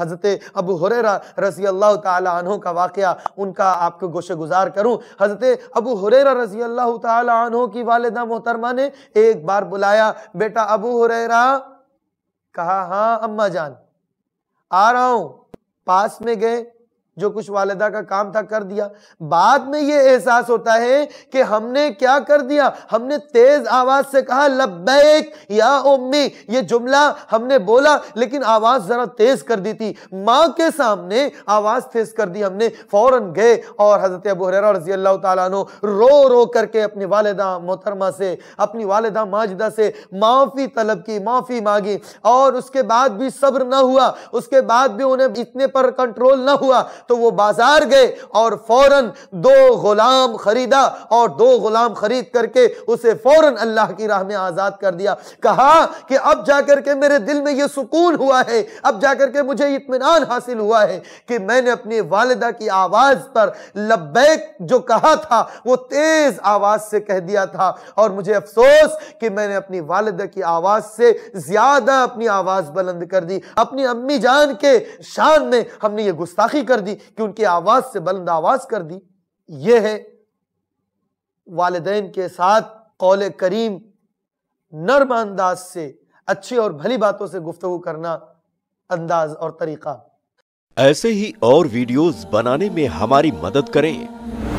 हज़रत अबू हुरेरा रजी अल्लाह तहों का वाक़ उनका आपको गोश गुजार करूँ हज़रत अबू हुरेरा रजी अल्लाह तहों की वालदा मोहतरमा ने एक बार बुलाया बेटा अबू हुररा कहा हाँ अम्मा जान आ रहा हूँ पास में गए जो कुछ वालदा का काम था कर दिया बाद में ये एहसास होता है कि हमने क्या कर दिया हमने तेज आवाज से कहा लब्बैक या उम्मी ये जुमला हमने बोला लेकिन आवाज जरा तेज कर दी थी माँ के सामने आवाज तेज कर दी हमने फौरन गए और हजरत अबू हरेरा रजी अल्लाह तु रो रो करके अपनी वालदा मोहतरमा से अपनी वालदा माजदा से माफ़ी तलब की माफ़ी मांगी और उसके बाद भी सब्र ना हुआ उसके बाद भी उन्हें इतने पर कंट्रोल ना हुआ तो वो बाजार गए और फौरन दो गुलाम खरीदा और दो गुलाम खरीद करके उसे फौरन अल्लाह की राह में आज़ाद कर दिया कहा कि अब जाकर के मेरे दिल में ये सुकून हुआ है अब जाकर के मुझे इतमान हासिल हुआ है कि मैंने अपनी वालदा की आवाज़ पर लब्बैक जो कहा था वो तेज़ आवाज़ से कह दिया था और मुझे अफसोस कि मैंने अपनी वालदा की आवाज़ से ज़्यादा अपनी आवाज़ बुलंद कर दी अपनी अम्मी जान के शान में हमने ये गुस्ताखी कर दी दी कि उनकी आवाज़ से बुलंद आवाज़ कर दी यह है वालदेन के साथ कौल करीम नर्म अंदाज से अच्छी और भली बातों से गुफ्तु करना अंदाज और तरीका ऐसे ही और वीडियोस बनाने में हमारी मदद करें